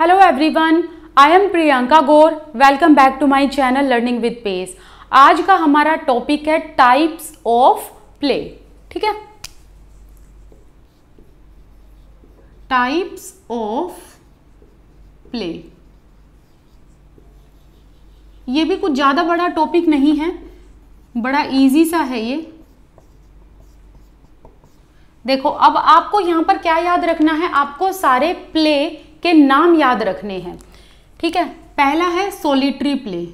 Hello everyone I am Priyanka Gaur welcome back to my channel learning with pace आज का हमारा topic है types of play ठीक है टाइप्स ऑफ प्ले ये भी कुछ ज़्यादा बड़ा टॉपिक नहीं है बड़ा इजी सा है ये देखो अब आपको यहां पर क्या याद रखना है आपको सारे प्ले के नाम याद रखने हैं ठीक है पहला है solitary play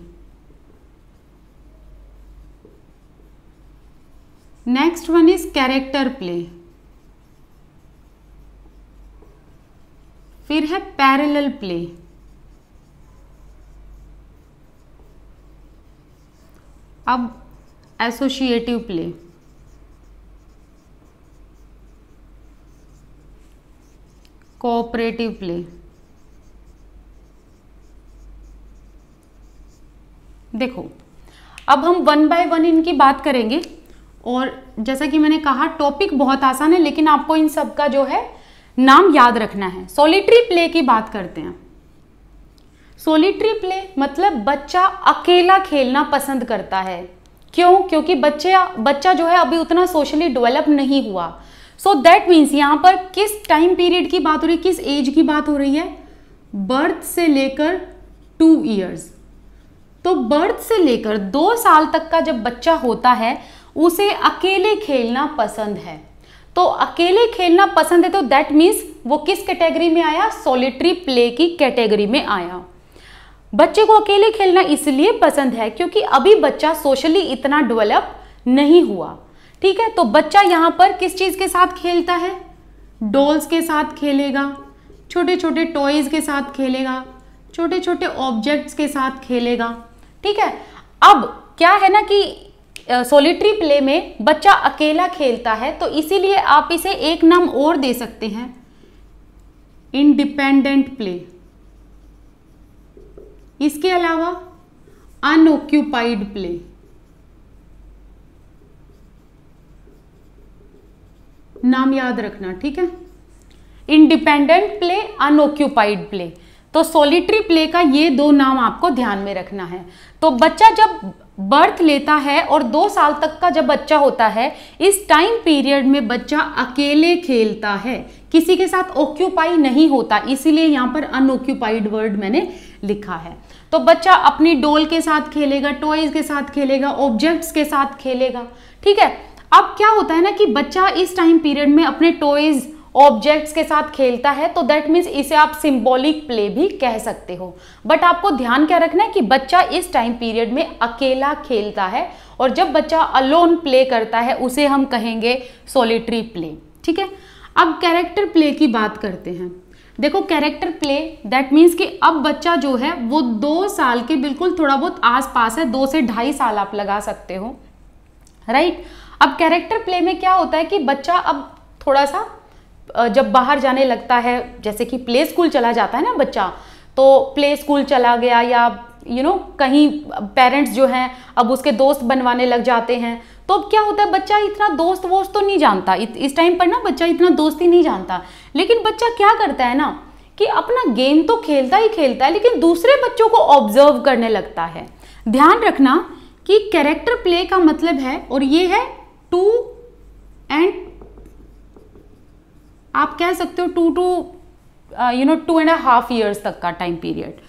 next one is character play फिर है पैरेलल प्ले अब एसोसिएटिव प्ले कोऑपरेटिव प्ले देखो अब हम वन बाय वन इनकी बात करेंगे और जैसा कि मैंने कहा टॉपिक बहुत आसान है लेकिन आपको इन सब का जो है नाम याद रखना है सॉलिटरी प्ले की बात करते हैं सोलिट्री प्ले मतलब बच्चा अकेला खेलना पसंद करता है क्यों क्योंकि बच्चे बच्चा जो है अभी उतना सोशली डेवलप नहीं हुआ सो दैट मीन्स यहाँ पर किस टाइम पीरियड की बात हो रही है किस एज की बात हो रही है बर्थ से लेकर टू ईयर्स तो बर्थ से लेकर दो साल तक का जब बच्चा होता है उसे अकेले खेलना पसंद है तो अकेले खेलना पसंद है तो दैट मीन्स वो किस कैटेगरी में आया सॉलिटरी प्ले की कैटेगरी में आया बच्चे को अकेले खेलना इसलिए पसंद है क्योंकि अभी बच्चा सोशली इतना डेवलप नहीं हुआ ठीक है तो बच्चा यहां पर किस चीज़ के साथ खेलता है डोल्स के साथ खेलेगा छोटे छोटे टॉयज़ के साथ खेलेगा छोटे छोटे ऑब्जेक्ट्स के साथ खेलेगा ठीक है अब क्या है ना कि सोलिट्री प्ले में बच्चा अकेला खेलता है तो इसीलिए आप इसे एक नाम और दे सकते हैं इंडिपेंडेंट प्ले इसके अलावा अनऑक्यूपाइड प्ले नाम याद रखना ठीक है इंडिपेंडेंट प्ले अनऑक्यूपाइड प्ले तो सोलिट्री प्ले का ये दो नाम आपको ध्यान में रखना है तो बच्चा जब बर्थ लेता है और दो साल तक का जब बच्चा होता है इस टाइम पीरियड में बच्चा अकेले खेलता है किसी के साथ ऑक्यूपाई नहीं होता इसीलिए यहाँ पर अनऑक्यूपाइड वर्ड मैंने लिखा है तो बच्चा अपनी डोल के साथ खेलेगा टॉयज के साथ खेलेगा ऑब्जेक्ट्स के साथ खेलेगा ठीक है अब क्या होता है ना कि बच्चा इस टाइम पीरियड में अपने टॉयज़ ऑब्जेक्ट्स के साथ खेलता है तो दैट मीन्स इसे आप सिंबॉलिक प्ले भी कह सकते हो बट आपको ध्यान क्या रखना है कि बच्चा इस टाइम पीरियड में अकेला खेलता है और जब बच्चा अलोन प्ले करता है उसे हम कहेंगे सोलिट्री प्ले ठीक है अब कैरेक्टर प्ले की बात करते हैं देखो कैरेक्टर प्ले दैट मीन्स कि अब बच्चा जो है वो दो साल के बिल्कुल थोड़ा बहुत आस है दो से ढाई साल आप लगा सकते हो राइट right? अब कैरेक्टर प्ले में क्या होता है कि बच्चा अब थोड़ा सा जब बाहर जाने लगता है जैसे कि प्ले स्कूल चला जाता है ना बच्चा तो प्ले स्कूल चला गया या यू you नो know, कहीं पेरेंट्स जो हैं अब उसके दोस्त बनवाने लग जाते हैं तो अब क्या होता है बच्चा इतना दोस्त वोस्त तो नहीं जानता इस टाइम पर ना बच्चा इतना दोस्त ही नहीं जानता लेकिन बच्चा क्या करता है ना कि अपना गेम तो खेलता ही खेलता है लेकिन दूसरे बच्चों को ऑब्जर्व करने लगता है ध्यान रखना कि कैरेक्टर प्ले का मतलब है और ये है टू एंड आप कह सकते हो two two you know two and half years तक का टाइम पीरियड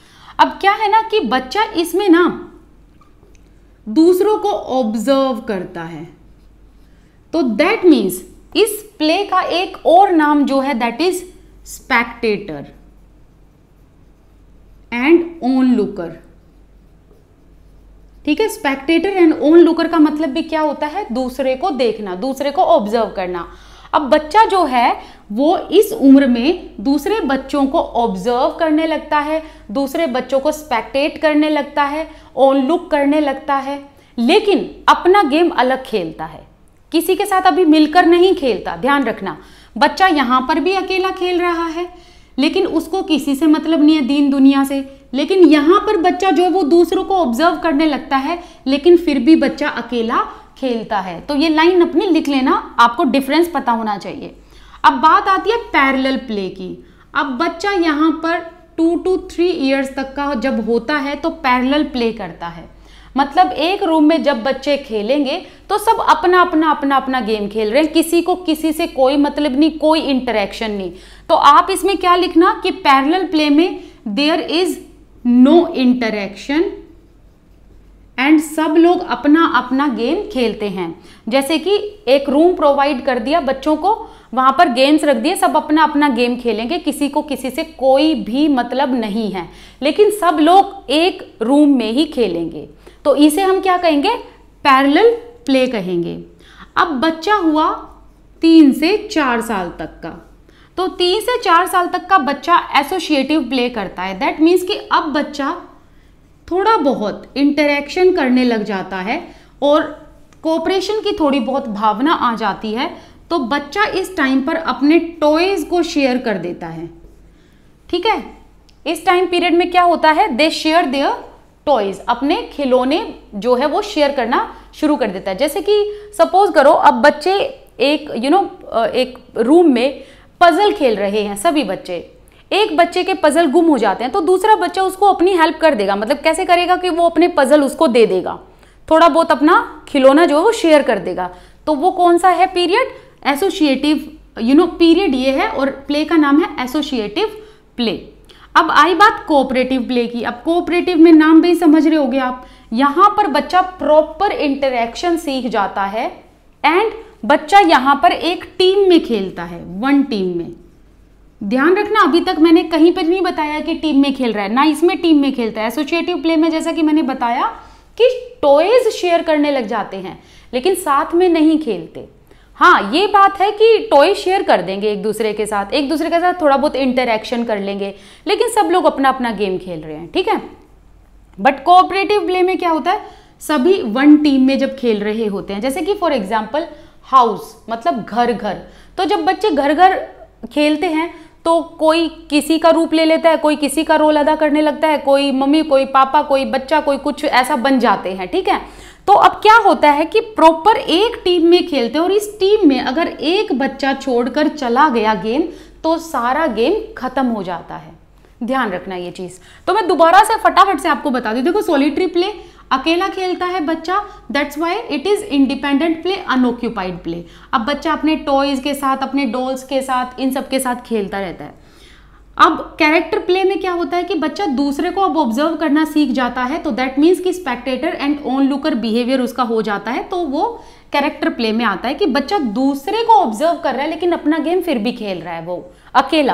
अब क्या है ना कि बच्चा इसमें ना दूसरों को ऑब्जर्व करता है तो दैट मीन्स इस प्ले का एक और नाम जो है that is spectator and onlooker ठीक है स्पेक्टेटर एंड ओन लुकर का मतलब भी क्या होता है दूसरे को देखना दूसरे को ऑब्जर्व करना अब बच्चा जो है वो इस उम्र में दूसरे बच्चों को ऑब्जर्व करने लगता है दूसरे बच्चों को स्पेक्टेट करने लगता है ओन लुक करने लगता है लेकिन अपना गेम अलग खेलता है किसी के साथ अभी मिलकर नहीं खेलता ध्यान रखना बच्चा यहाँ पर भी अकेला खेल रहा है लेकिन उसको किसी से मतलब नहीं है दीन दुनिया से लेकिन यहाँ पर बच्चा जो है वो दूसरों को ऑब्जर्व करने लगता है लेकिन फिर भी बच्चा अकेला खेलता है तो ये लाइन अपनी लिख लेना आपको डिफरेंस पता होना चाहिए अब बात आती है पैरेलल प्ले की अब बच्चा यहाँ पर टू टू थ्री इयर्स तक का जब होता है तो पैरेलल प्ले करता है मतलब एक रूम में जब बच्चे खेलेंगे तो सब अपना अपना अपना अपना गेम खेल रहे हैं किसी को किसी से कोई मतलब नहीं कोई इंटरेक्शन नहीं तो आप इसमें क्या लिखना कि पैरेलल प्ले में there is no interaction and सब लोग अपना अपना गेम खेलते हैं जैसे कि एक रूम प्रोवाइड कर दिया बच्चों को वहाँ पर गेम्स रख दिए सब अपना अपना गेम खेलेंगे किसी को किसी से कोई भी मतलब नहीं है लेकिन सब लोग एक रूम में ही खेलेंगे तो इसे हम क्या कहेंगे पैरेलल प्ले कहेंगे अब बच्चा हुआ तीन से चार साल तक का तो तीन से चार साल तक का बच्चा एसोशिएटिव प्ले करता है दैट मीन्स कि अब बच्चा थोड़ा बहुत इंटरेक्शन करने लग जाता है और कोऑपरेशन की थोड़ी बहुत भावना आ जाती है तो बच्चा इस टाइम पर अपने टॉयज़ को शेयर कर देता है ठीक है इस टाइम पीरियड में क्या होता है दे शेयर देयर टॉयज अपने खिलौने जो है वो शेयर करना शुरू कर देता है जैसे कि सपोज करो अब बच्चे एक यू you नो know, एक रूम में पजल खेल रहे हैं सभी बच्चे एक बच्चे के पजल गुम हो जाते हैं तो दूसरा बच्चा उसको अपनी हेल्प कर देगा मतलब कैसे करेगा कि वो अपने पजल उसको दे देगा थोड़ा बहुत अपना खिलौना जो है वो शेयर कर देगा तो वो कौन सा है period associative you know period ये है और प्ले का नाम है एसोशिएटिव प्ले अब आई बात कोऑपरेटिव प्ले की अब कोऑपरेटिव में नाम भी समझ रहे होगे आप यहाँ पर बच्चा प्रॉपर इंटरेक्शन सीख जाता है एंड बच्चा यहां पर एक टीम में खेलता है वन टीम में ध्यान रखना अभी तक मैंने कहीं पर नहीं बताया कि टीम में खेल रहा है ना इसमें टीम में खेलता है एसोसिएटिव प्ले में जैसा कि मैंने बताया कि टॉयज शेयर करने लग जाते हैं लेकिन साथ में नहीं खेलते हाँ ये बात है कि टॉय शेयर कर देंगे एक दूसरे के साथ एक दूसरे के साथ थोड़ा बहुत इंटरेक्शन कर लेंगे लेकिन सब लोग अपना अपना गेम खेल रहे हैं ठीक है बट कोऑपरेटिव प्ले में क्या होता है सभी वन टीम में जब खेल रहे होते हैं जैसे कि फॉर एग्जाम्पल हाउस मतलब घर घर तो जब बच्चे घर घर खेलते हैं तो कोई किसी का रूप ले लेता है कोई किसी का रोल अदा करने लगता है कोई मम्मी कोई पापा कोई बच्चा कोई कुछ ऐसा बन जाते हैं ठीक है तो अब क्या होता है कि प्रॉपर एक टीम में खेलते हैं और इस टीम में अगर एक बच्चा छोड़कर चला गया गेम तो सारा गेम खत्म हो जाता है ध्यान रखना ये चीज़ तो मैं दोबारा से फटाफट से आपको बता दूँ देखो सोलिट्री प्ले अकेला खेलता है बच्चा that's why it is independent play unoccupied play अब बच्चा अपने टॉयज़ के साथ अपने डॉल्स के साथ इन सब के साथ खेलता रहता है अब कैरेक्टर प्ले में क्या होता है कि बच्चा दूसरे को अब ऑब्जर्व करना सीख जाता है तो दैट मीन्स कि spectator and onlooker behaviour उसका हो जाता है तो वो कैरेक्टर प्ले में आता है कि बच्चा दूसरे को ऑब्जर्व कर रहा है लेकिन अपना गेम फिर भी खेल रहा है वो अकेला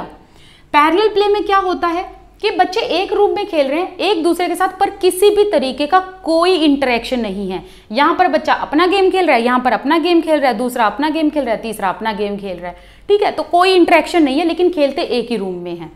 पैरेलल प्ले में क्या होता है कि बच्चे एक रूप में खेल रहे हैं एक दूसरे के साथ पर किसी भी तरीके का कोई इंटरेक्शन नहीं है यहां पर बच्चा अपना गेम खेल रहा है यहां पर अपना गेम खेल रहा है दूसरा अपना गेम खेल रहा है तीसरा अपना गेम खेल रहा है ठीक है तो कोई इंटरेक्शन नहीं है लेकिन खेलते एक ही रूम में है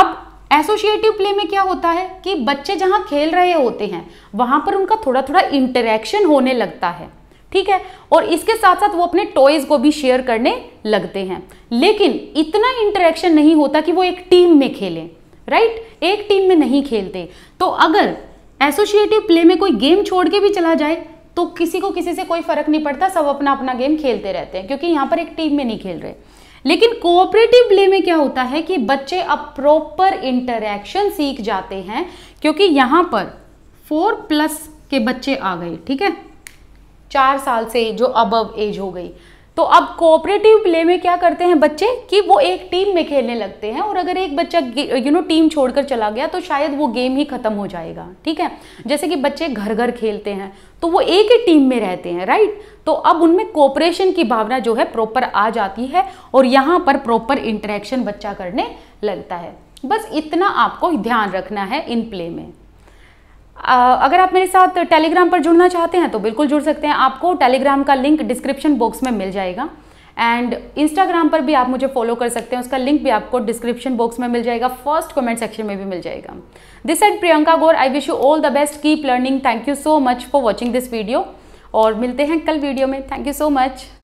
अब एसोशिएटिव प्ले में क्या होता है कि बच्चे जहां खेल रहे होते हैं वहां पर उनका थोड़ा थोड़ा इंटरेक्शन होने लगता है ठीक है और इसके साथ साथ वो अपने टॉयज को भी शेयर करने लगते हैं लेकिन इतना इंटरेक्शन नहीं होता कि वो एक टीम में खेलें राइट right? एक टीम में नहीं खेलते तो अगर एसोशिएटिव प्ले में कोई गेम छोड़ के भी चला जाए तो किसी को किसी से कोई फर्क नहीं पड़ता सब अपना अपना गेम खेलते रहते हैं क्योंकि यहाँ पर एक टीम में नहीं खेल रहे लेकिन कोऑपरेटिव प्ले में क्या होता है कि बच्चे अब प्रॉपर इंटरेक्शन सीख जाते हैं क्योंकि यहाँ पर फोर प्लस के बच्चे आ गए ठीक है चार साल से जो अबव एज हो गई तो अब कोऑपरेटिव प्ले में क्या करते हैं बच्चे कि वो एक टीम में खेलने लगते हैं और अगर एक बच्चा यू नो टीम छोड़कर चला गया तो शायद वो गेम ही खत्म हो जाएगा ठीक है जैसे कि बच्चे घर घर खेलते हैं तो वो एक ही टीम में रहते हैं राइट तो अब उनमें कोऑपरेशन की भावना जो है प्रॉपर आ जाती है और यहाँ पर प्रॉपर इंटरेक्शन बच्चा करने लगता है बस इतना आपको ध्यान रखना है इन प्ले में अगर आप मेरे साथ टेलीग्राम पर जुड़ना चाहते हैं तो बिल्कुल जुड़ सकते हैं आपको टेलीग्राम का लिंक डिस्क्रिप्शन बॉक्स में मिल जाएगा एंड इंस्टाग्राम पर भी आप मुझे फॉलो कर सकते हैं उसका लिंक भी आपको डिस्क्रिप्शन बॉक्स में मिल जाएगा फर्स्ट कमेंट सेक्शन में भी मिल जाएगा this and Priyanka Gaur I wish you all the best keep learning thank you so much for watching this video और मिलते हैं कल वीडियो में थैंक यू सो मच